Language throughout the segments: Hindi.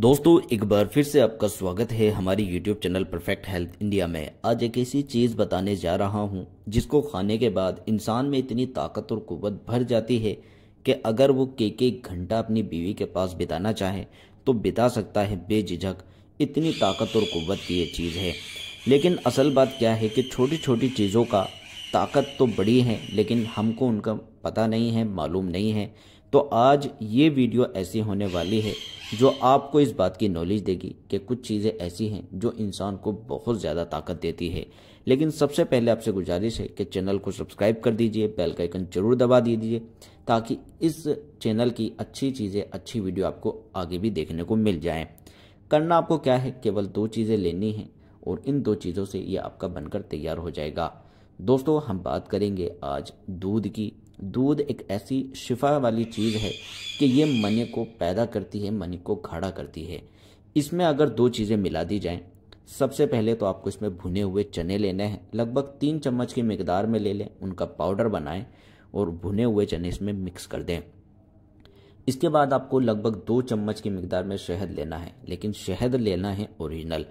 दोस्तों एक बार फिर से आपका स्वागत है हमारी YouTube channel perfect health India में आज एक ऐसी चीज़ बताने जा रहा हूँ जिसको खाने के बाद इंसान में इतनी ताकत और कुवत भर जाती है कि अगर वो केक एक घंटा अपनी बीवी के पास बिताना चाहे तो बिता सकता है बेझिझक इतनी ताकत और कुवत की ये चीज़ है लेकिन असल बात क्या है कि छोटी छोटी चीज़ों का ताकत तो बड़ी है लेकिन हमको उनका पता नहीं है मालूम नहीं है तो आज ये वीडियो ऐसी होने वाली है जो आपको इस बात की नॉलेज देगी कि कुछ चीज़ें ऐसी हैं जो इंसान को बहुत ज़्यादा ताकत देती है लेकिन सबसे पहले आपसे गुजारिश है कि चैनल को सब्सक्राइब कर दीजिए बेल का आइकन जरूर दबा दीजिए ताकि इस चैनल की अच्छी चीज़ें अच्छी वीडियो आपको आगे भी देखने को मिल जाए करना आपको क्या है केवल दो चीज़ें लेनी हैं और इन दो चीज़ों से ये आपका बनकर तैयार हो जाएगा दोस्तों हम बात करेंगे आज दूध की दूध एक ऐसी शिफा वाली चीज़ है कि ये मन को पैदा करती है मन को खड़ा करती है इसमें अगर दो चीज़ें मिला दी जाएं सबसे पहले तो आपको इसमें भुने हुए चने लेने हैं लगभग तीन चम्मच की मकदार में ले लें उनका पाउडर बनाएं और भुने हुए चने इसमें मिक्स कर दें इसके बाद आपको लगभग दो चम्मच की मकदार में शहद लेना है लेकिन शहद लेना है ओरिजिनल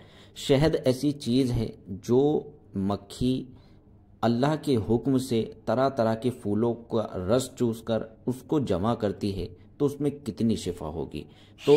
शहद ऐसी चीज़ है जो मक्खी अल्लाह के हुक्म से तरह तरह के फूलों का रस चूस कर उसको जमा करती है तो उसमें कितनी शिफा होगी तो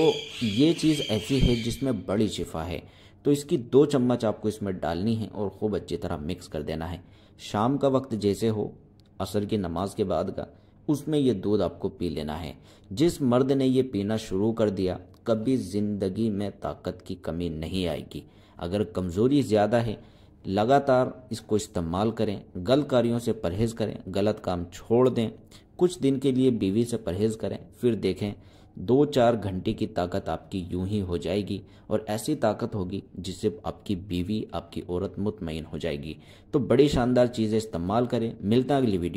ये चीज़ ऐसी है जिसमें बड़ी शिफा है तो इसकी दो चम्मच आपको इसमें डालनी है और खूब अच्छी तरह मिक्स कर देना है शाम का वक्त जैसे हो असर की नमाज के बाद का उसमें यह दूध आपको पी लेना है जिस मर्द ने यह पीना शुरू कर दिया कभी ज़िंदगी में ताकत की कमी नहीं आएगी अगर कमज़ोरी ज़्यादा है लगातार इसको इस्तेमाल करें गलत कार्यों से परहेज करें गलत काम छोड़ दें कुछ दिन के लिए बीवी से परहेज करें फिर देखें दो चार घंटे की ताकत आपकी यूं ही हो जाएगी और ऐसी ताकत होगी जिससे आपकी बीवी आपकी औरत मुतमिन हो जाएगी तो बड़ी शानदार चीज़ें इस्तेमाल करें मिलता अगली वीडियो